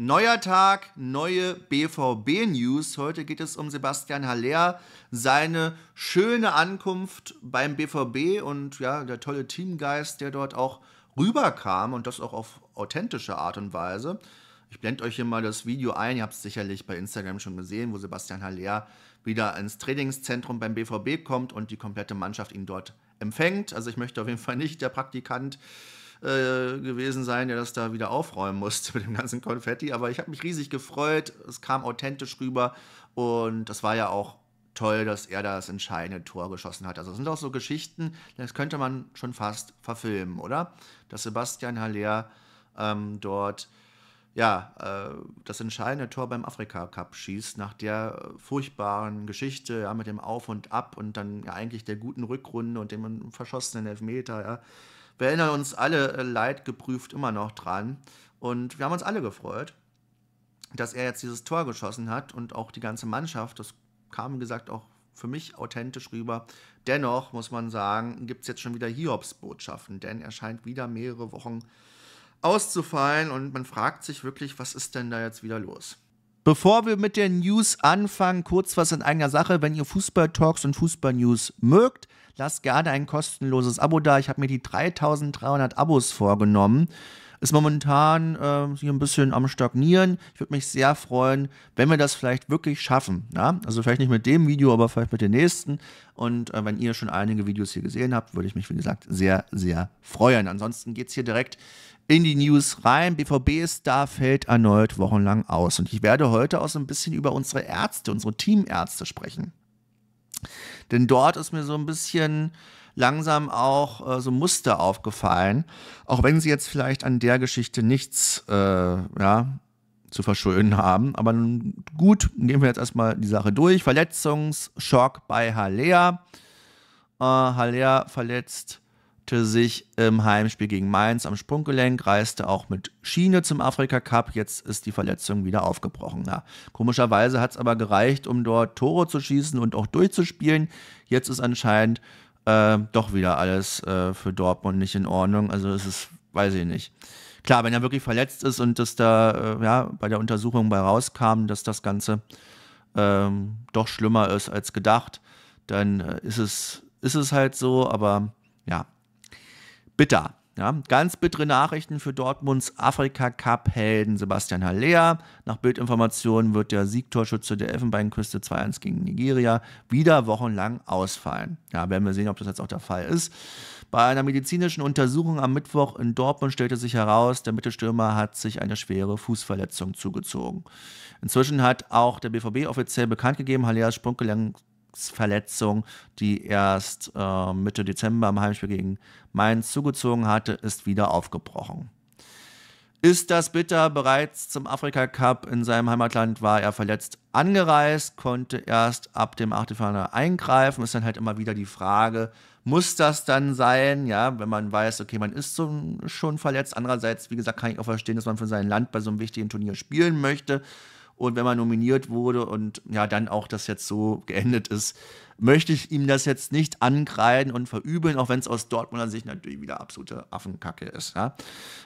Neuer Tag, neue BVB-News. Heute geht es um Sebastian Haller, seine schöne Ankunft beim BVB und ja, der tolle Teamgeist, der dort auch rüberkam und das auch auf authentische Art und Weise. Ich blende euch hier mal das Video ein, ihr habt es sicherlich bei Instagram schon gesehen, wo Sebastian Haller wieder ins Trainingszentrum beim BVB kommt und die komplette Mannschaft ihn dort empfängt. Also ich möchte auf jeden Fall nicht der Praktikant äh, äh, gewesen sein, der das da wieder aufräumen musste mit dem ganzen Konfetti. Aber ich habe mich riesig gefreut. Es kam authentisch rüber und das war ja auch toll, dass er das entscheidende Tor geschossen hat. Also das sind auch so Geschichten, das könnte man schon fast verfilmen, oder? Dass Sebastian Haller ähm, dort ja, äh, das entscheidende Tor beim Afrika Cup schießt, nach der äh, furchtbaren Geschichte, ja, mit dem Auf und Ab und dann ja, eigentlich der guten Rückrunde und dem verschossenen Elfmeter, ja. Wir erinnern uns alle äh, leidgeprüft immer noch dran. Und wir haben uns alle gefreut, dass er jetzt dieses Tor geschossen hat und auch die ganze Mannschaft. Das kam, wie gesagt, auch für mich authentisch rüber. Dennoch muss man sagen, gibt es jetzt schon wieder Hiobs-Botschaften, denn er scheint wieder mehrere Wochen auszufallen und man fragt sich wirklich, was ist denn da jetzt wieder los? Bevor wir mit den News anfangen, kurz was in eigener Sache. Wenn ihr Fußball-Talks und Fußball-News mögt, Lass gerne ein kostenloses Abo da. Ich habe mir die 3300 Abos vorgenommen. Ist momentan äh, hier ein bisschen am Stagnieren. Ich würde mich sehr freuen, wenn wir das vielleicht wirklich schaffen. Ja? Also vielleicht nicht mit dem Video, aber vielleicht mit den nächsten. Und äh, wenn ihr schon einige Videos hier gesehen habt, würde ich mich, wie gesagt, sehr, sehr freuen. Ansonsten geht es hier direkt in die News rein. BVB-Star fällt erneut wochenlang aus. Und ich werde heute auch so ein bisschen über unsere Ärzte, unsere Teamärzte sprechen. Denn dort ist mir so ein bisschen langsam auch äh, so Muster aufgefallen, auch wenn sie jetzt vielleicht an der Geschichte nichts äh, ja, zu verschulden haben. Aber gut, gehen wir jetzt erstmal die Sache durch. Verletzungsschock bei Halea. Äh, Halea verletzt verletzte sich im Heimspiel gegen Mainz am Sprunggelenk, reiste auch mit Schiene zum Afrika Cup. Jetzt ist die Verletzung wieder aufgebrochen. Ja, komischerweise hat es aber gereicht, um dort Tore zu schießen und auch durchzuspielen. Jetzt ist anscheinend äh, doch wieder alles äh, für Dortmund nicht in Ordnung. Also es ist, weiß ich nicht. Klar, wenn er wirklich verletzt ist und das da äh, ja, bei der Untersuchung bei rauskam, dass das Ganze ähm, doch schlimmer ist als gedacht, dann äh, ist es, ist es halt so, aber ja, bitter. Ja, ganz bittere Nachrichten für Dortmunds Afrika-Cup-Helden Sebastian Hallea. Nach Bildinformationen wird der Siegtorschütze der Elfenbeinküste 2-1 gegen Nigeria wieder wochenlang ausfallen. Ja, werden wir sehen, ob das jetzt auch der Fall ist. Bei einer medizinischen Untersuchung am Mittwoch in Dortmund stellte sich heraus, der Mittelstürmer hat sich eine schwere Fußverletzung zugezogen. Inzwischen hat auch der BVB offiziell bekannt gegeben, Hallers Sprunggelenk Verletzung, die erst äh, Mitte Dezember im Heimspiel gegen Mainz zugezogen hatte, ist wieder aufgebrochen. Ist das bitter? Bereits zum Afrika Cup in seinem Heimatland war er verletzt angereist, konnte erst ab dem Achtelfinale eingreifen. Ist dann halt immer wieder die Frage, muss das dann sein? Ja, wenn man weiß, okay, man ist so, schon verletzt. Andererseits, wie gesagt, kann ich auch verstehen, dass man für sein Land bei so einem wichtigen Turnier spielen möchte. Und wenn man nominiert wurde und ja, dann auch das jetzt so geendet ist, möchte ich ihm das jetzt nicht angreifen und verübeln, auch wenn es aus Dortmunder Sicht natürlich wieder absolute Affenkacke ist. Ja?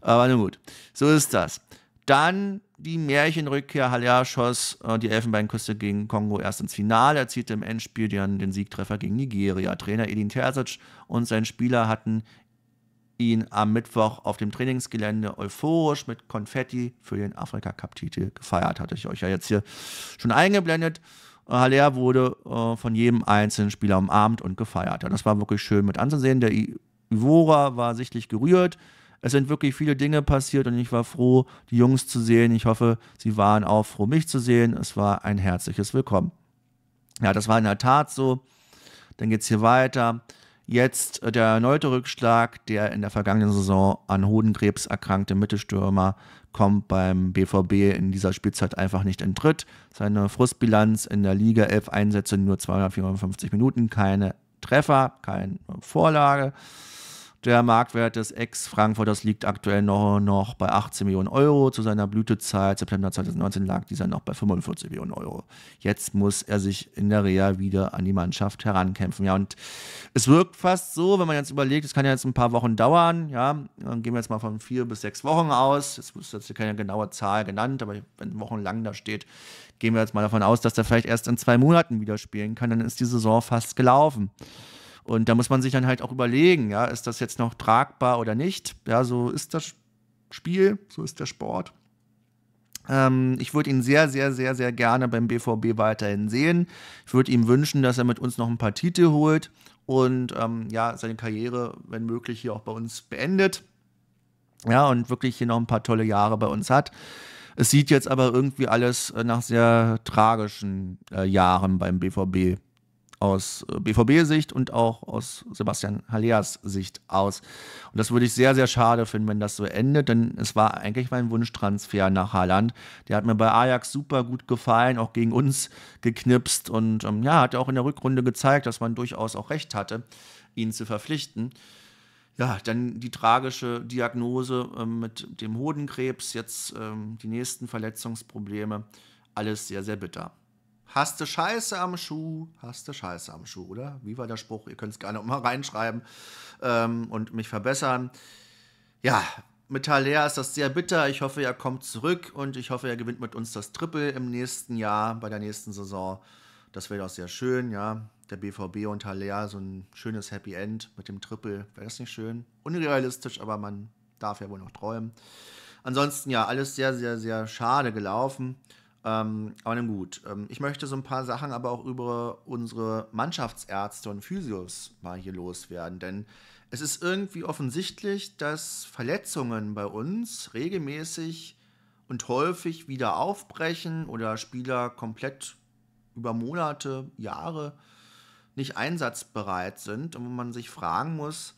Aber nun gut, so ist das. Dann die Märchenrückkehr. Haller schoss äh, die Elfenbeinküste gegen Kongo erst ins Finale, erzielte im Endspiel den Siegtreffer gegen Nigeria. Trainer Edin Terzic und sein Spieler hatten ihn am Mittwoch auf dem Trainingsgelände euphorisch mit Konfetti für den Afrika-Cup-Titel gefeiert. Hatte ich euch ja jetzt hier schon eingeblendet. Haller wurde äh, von jedem einzelnen Spieler umarmt und gefeiert. Ja, das war wirklich schön mit anzusehen. Der Ivora war sichtlich gerührt. Es sind wirklich viele Dinge passiert und ich war froh, die Jungs zu sehen. Ich hoffe, sie waren auch froh, mich zu sehen. Es war ein herzliches Willkommen. Ja, das war in der Tat so. Dann geht es hier weiter. Jetzt äh, der erneute Rückschlag, der in der vergangenen Saison an Hodenkrebs erkrankte Mittelstürmer kommt beim BVB in dieser Spielzeit einfach nicht in Tritt. Seine Frustbilanz in der Liga, 11 Einsätze, nur 254 Minuten, keine Treffer, keine Vorlage. Der Marktwert des Ex-Frankfurters liegt aktuell noch, noch bei 18 Millionen Euro. Zu seiner Blütezeit, September 2019, lag dieser noch bei 45 Millionen Euro. Jetzt muss er sich in der Reha wieder an die Mannschaft herankämpfen. Ja, und es wirkt fast so, wenn man jetzt überlegt, es kann ja jetzt ein paar Wochen dauern. Ja, dann gehen wir jetzt mal von vier bis sechs Wochen aus. Jetzt ist jetzt keine genaue Zahl genannt, aber wenn wochenlang da steht, gehen wir jetzt mal davon aus, dass er vielleicht erst in zwei Monaten wieder spielen kann. Dann ist die Saison fast gelaufen. Und da muss man sich dann halt auch überlegen, ja, ist das jetzt noch tragbar oder nicht? Ja, so ist das Spiel, so ist der Sport. Ähm, ich würde ihn sehr, sehr, sehr, sehr gerne beim BVB weiterhin sehen. Ich würde ihm wünschen, dass er mit uns noch ein paar Titel holt und ähm, ja, seine Karriere, wenn möglich, hier auch bei uns beendet. Ja, und wirklich hier noch ein paar tolle Jahre bei uns hat. Es sieht jetzt aber irgendwie alles äh, nach sehr tragischen äh, Jahren beim BVB aus äh, BVB-Sicht und auch aus Sebastian Hallias Sicht aus. Und das würde ich sehr, sehr schade finden, wenn das so endet, denn es war eigentlich mein Wunschtransfer nach Haaland. Der hat mir bei Ajax super gut gefallen, auch gegen uns geknipst und ähm, ja, hat ja auch in der Rückrunde gezeigt, dass man durchaus auch recht hatte, ihn zu verpflichten. Ja, dann die tragische Diagnose äh, mit dem Hodenkrebs, jetzt ähm, die nächsten Verletzungsprobleme. Alles sehr, sehr bitter. Hast du Scheiße am Schuh? Hast du Scheiße am Schuh, oder? Wie war der Spruch? Ihr könnt es gerne mal reinschreiben ähm, und mich verbessern. Ja, mit Haller ist das sehr bitter. Ich hoffe, er kommt zurück und ich hoffe, er gewinnt mit uns das Triple im nächsten Jahr, bei der nächsten Saison. Das wäre doch sehr schön, ja. Der BVB und Haller, so ein schönes Happy End mit dem Triple. Wäre das nicht schön? Unrealistisch, aber man darf ja wohl noch träumen. Ansonsten ja, alles sehr, sehr, sehr schade gelaufen. Ähm, aber nun gut, ähm, ich möchte so ein paar Sachen aber auch über unsere Mannschaftsärzte und Physios mal hier loswerden, denn es ist irgendwie offensichtlich, dass Verletzungen bei uns regelmäßig und häufig wieder aufbrechen oder Spieler komplett über Monate, Jahre nicht einsatzbereit sind und man sich fragen muss,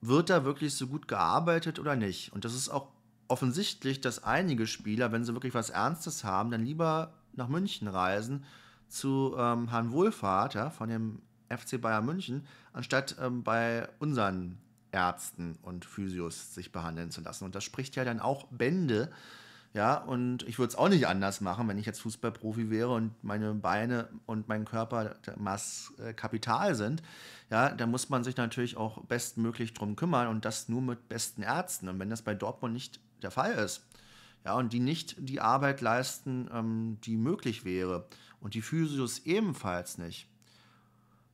wird da wirklich so gut gearbeitet oder nicht? Und das ist auch offensichtlich, dass einige Spieler, wenn sie wirklich was Ernstes haben, dann lieber nach München reisen zu ähm, Herrn Wohlfahrt ja, von dem FC Bayern München, anstatt ähm, bei unseren Ärzten und Physios sich behandeln zu lassen. Und das spricht ja dann auch Bände. Ja, und ich würde es auch nicht anders machen, wenn ich jetzt Fußballprofi wäre und meine Beine und mein Körper Mass äh, Kapital sind. Ja, da muss man sich natürlich auch bestmöglich drum kümmern und das nur mit besten Ärzten. Und wenn das bei Dortmund nicht der Fall ist. Ja, und die nicht die Arbeit leisten, ähm, die möglich wäre. Und die Physios ebenfalls nicht.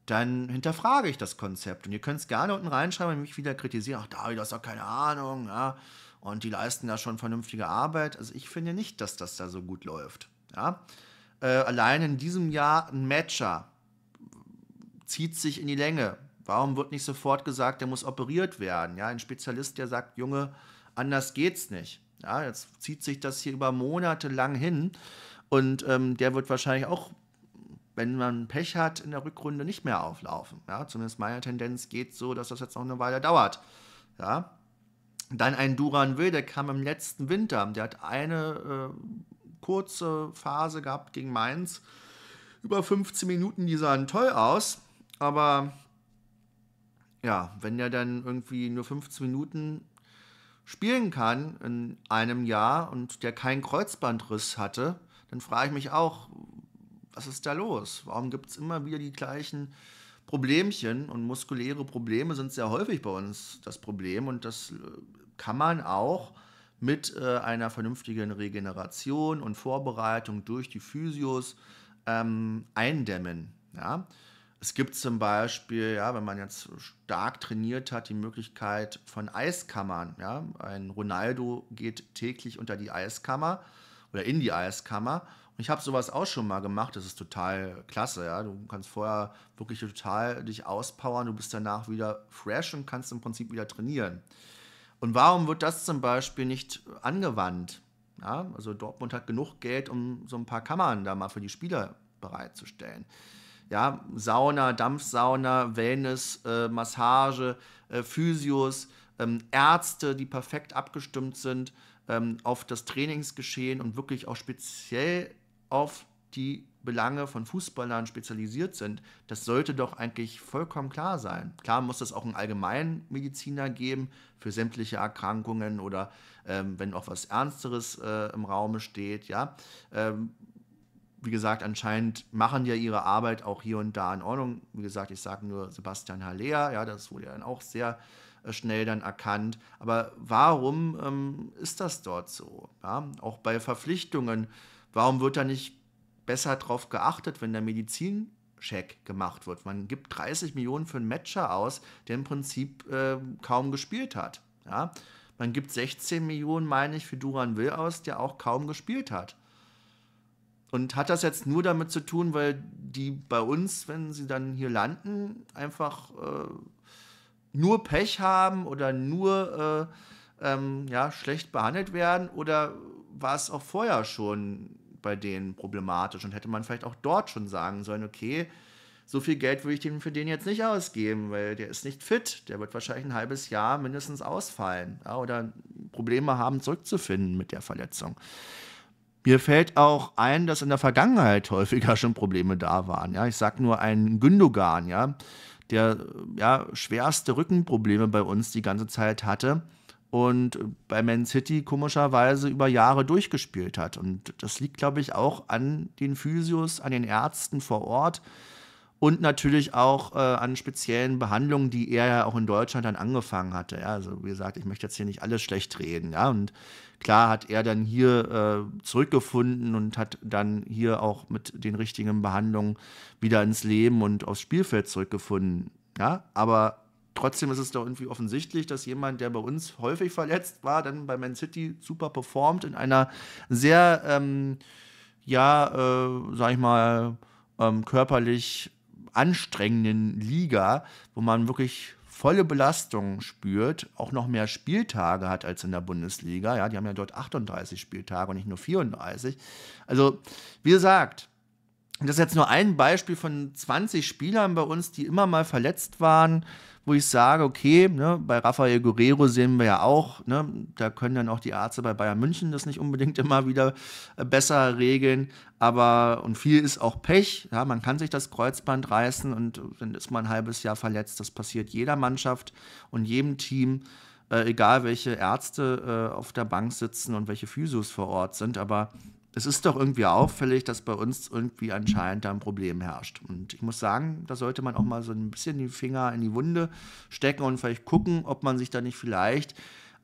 Dann hinterfrage ich das Konzept. Und ihr könnt es gerne unten reinschreiben und mich wieder kritisieren. Ach, David, du hast doch keine Ahnung. Ja? Und die leisten da schon vernünftige Arbeit. Also ich finde nicht, dass das da so gut läuft. Ja? Äh, allein in diesem Jahr ein Matcher zieht sich in die Länge. Warum wird nicht sofort gesagt, der muss operiert werden? Ja, ein Spezialist, der sagt, Junge, Anders geht's nicht. Ja, jetzt zieht sich das hier über Monate lang hin und ähm, der wird wahrscheinlich auch, wenn man Pech hat, in der Rückrunde nicht mehr auflaufen. Ja, zumindest meiner Tendenz geht so, dass das jetzt noch eine Weile dauert. Ja. Dann ein Duran Will, der kam im letzten Winter. Der hat eine äh, kurze Phase gehabt gegen Mainz. Über 15 Minuten, die sahen toll aus. Aber ja, wenn der dann irgendwie nur 15 Minuten spielen kann in einem Jahr und der keinen Kreuzbandriss hatte, dann frage ich mich auch, was ist da los? Warum gibt es immer wieder die gleichen Problemchen? Und muskuläre Probleme sind sehr häufig bei uns das Problem und das äh, kann man auch mit äh, einer vernünftigen Regeneration und Vorbereitung durch die Physios ähm, eindämmen. Ja? Es gibt zum Beispiel, ja, wenn man jetzt stark trainiert hat, die Möglichkeit von Eiskammern. Ja? Ein Ronaldo geht täglich unter die Eiskammer oder in die Eiskammer. Und ich habe sowas auch schon mal gemacht. Das ist total klasse. Ja? Du kannst vorher wirklich total dich auspowern. Du bist danach wieder fresh und kannst im Prinzip wieder trainieren. Und warum wird das zum Beispiel nicht angewandt? Ja? Also Dortmund hat genug Geld, um so ein paar Kammern da mal für die Spieler bereitzustellen. Ja, Sauna, Dampfsauna, Wellness, äh, Massage, äh, Physios, ähm, Ärzte, die perfekt abgestimmt sind ähm, auf das Trainingsgeschehen und wirklich auch speziell auf die Belange von Fußballern spezialisiert sind, das sollte doch eigentlich vollkommen klar sein. Klar muss es auch einen Allgemeinmediziner geben für sämtliche Erkrankungen oder ähm, wenn auch was Ernsteres äh, im Raume steht, ja. Ähm, wie gesagt, anscheinend machen ja ihre Arbeit auch hier und da in Ordnung. Wie gesagt, ich sage nur Sebastian Haller, ja, das wurde ja dann auch sehr äh, schnell dann erkannt. Aber warum ähm, ist das dort so? Ja? Auch bei Verpflichtungen, warum wird da nicht besser drauf geachtet, wenn der Medizincheck gemacht wird? Man gibt 30 Millionen für einen Matcher aus, der im Prinzip äh, kaum gespielt hat. Ja? Man gibt 16 Millionen, meine ich, für Duran Will aus, der auch kaum gespielt hat. Und hat das jetzt nur damit zu tun, weil die bei uns, wenn sie dann hier landen, einfach äh, nur Pech haben oder nur äh, ähm, ja, schlecht behandelt werden? Oder war es auch vorher schon bei denen problematisch und hätte man vielleicht auch dort schon sagen sollen, okay, so viel Geld würde ich dem für den jetzt nicht ausgeben, weil der ist nicht fit. Der wird wahrscheinlich ein halbes Jahr mindestens ausfallen ja, oder Probleme haben, zurückzufinden mit der Verletzung. Mir fällt auch ein, dass in der Vergangenheit häufiger schon Probleme da waren. Ja, ich sag nur einen Gündogan, ja, der ja, schwerste Rückenprobleme bei uns die ganze Zeit hatte und bei Man City komischerweise über Jahre durchgespielt hat. Und das liegt, glaube ich, auch an den Physios, an den Ärzten vor Ort und natürlich auch äh, an speziellen Behandlungen, die er ja auch in Deutschland dann angefangen hatte. Ja, also wie gesagt, ich möchte jetzt hier nicht alles schlecht reden. Ja, und klar hat er dann hier äh, zurückgefunden und hat dann hier auch mit den richtigen Behandlungen wieder ins Leben und aufs Spielfeld zurückgefunden. Ja, aber trotzdem ist es doch irgendwie offensichtlich, dass jemand, der bei uns häufig verletzt war, dann bei Man City super performt in einer sehr, ähm, ja, äh, sag ich mal, ähm, körperlich anstrengenden Liga, wo man wirklich volle Belastung spürt, auch noch mehr Spieltage hat als in der Bundesliga. Ja, die haben ja dort 38 Spieltage und nicht nur 34. Also, wie gesagt, das ist jetzt nur ein Beispiel von 20 Spielern bei uns, die immer mal verletzt waren, wo ich sage, okay, ne, bei Rafael Guerrero sehen wir ja auch, ne, da können dann auch die Ärzte bei Bayern München das nicht unbedingt immer wieder äh, besser regeln. Aber, und viel ist auch Pech. Ja, man kann sich das Kreuzband reißen und dann ist man ein halbes Jahr verletzt. Das passiert jeder Mannschaft und jedem Team. Äh, egal welche Ärzte äh, auf der Bank sitzen und welche Physios vor Ort sind, aber es ist doch irgendwie auffällig, dass bei uns irgendwie anscheinend da ein Problem herrscht. Und ich muss sagen, da sollte man auch mal so ein bisschen die Finger in die Wunde stecken und vielleicht gucken, ob man sich da nicht vielleicht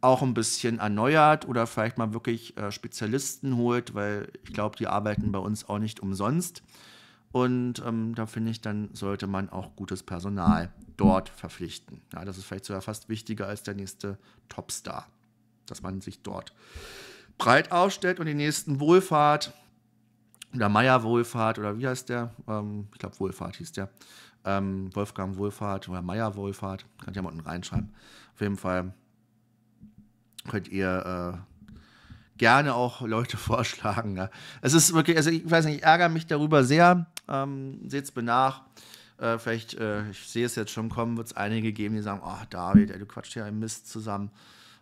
auch ein bisschen erneuert oder vielleicht mal wirklich äh, Spezialisten holt, weil ich glaube, die arbeiten bei uns auch nicht umsonst. Und ähm, da finde ich, dann sollte man auch gutes Personal dort verpflichten. Ja, das ist vielleicht sogar fast wichtiger als der nächste Topstar, dass man sich dort äh, breit aufstellt und die nächsten Wohlfahrt oder Meier Wohlfahrt oder wie heißt der? Ähm, ich glaube Wohlfahrt hieß der. Ähm, Wolfgang Wohlfahrt oder Meier Wohlfahrt. Kann ich ja mal unten reinschreiben. Auf jeden Fall könnt ihr äh, gerne auch Leute vorschlagen. Ja. Es ist wirklich, also ich weiß nicht, ich ärgere mich darüber sehr. Ähm, Seht es mir nach. Äh, vielleicht, äh, ich sehe es jetzt schon kommen, wird es einige geben, die sagen, oh David, ey, du quatscht ja einen Mist zusammen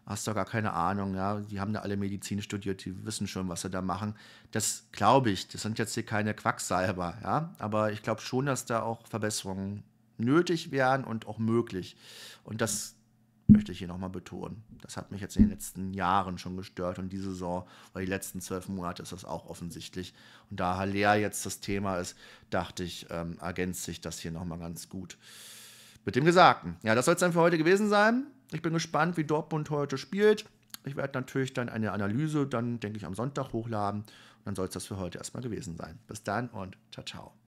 hast doch gar keine Ahnung, ja, die haben da alle Medizin studiert, die wissen schon, was sie da machen. Das glaube ich, das sind jetzt hier keine Quacksalber, ja, aber ich glaube schon, dass da auch Verbesserungen nötig wären und auch möglich. Und das möchte ich hier nochmal betonen. Das hat mich jetzt in den letzten Jahren schon gestört und diese Saison weil die letzten zwölf Monate ist das auch offensichtlich. Und da Haller jetzt das Thema ist, dachte ich, ähm, ergänzt sich das hier nochmal ganz gut. Mit dem Gesagten. Ja, das soll es dann für heute gewesen sein. Ich bin gespannt, wie Dortmund heute spielt. Ich werde natürlich dann eine Analyse, dann denke ich, am Sonntag hochladen. Und dann soll es das für heute erstmal gewesen sein. Bis dann und ciao, ciao.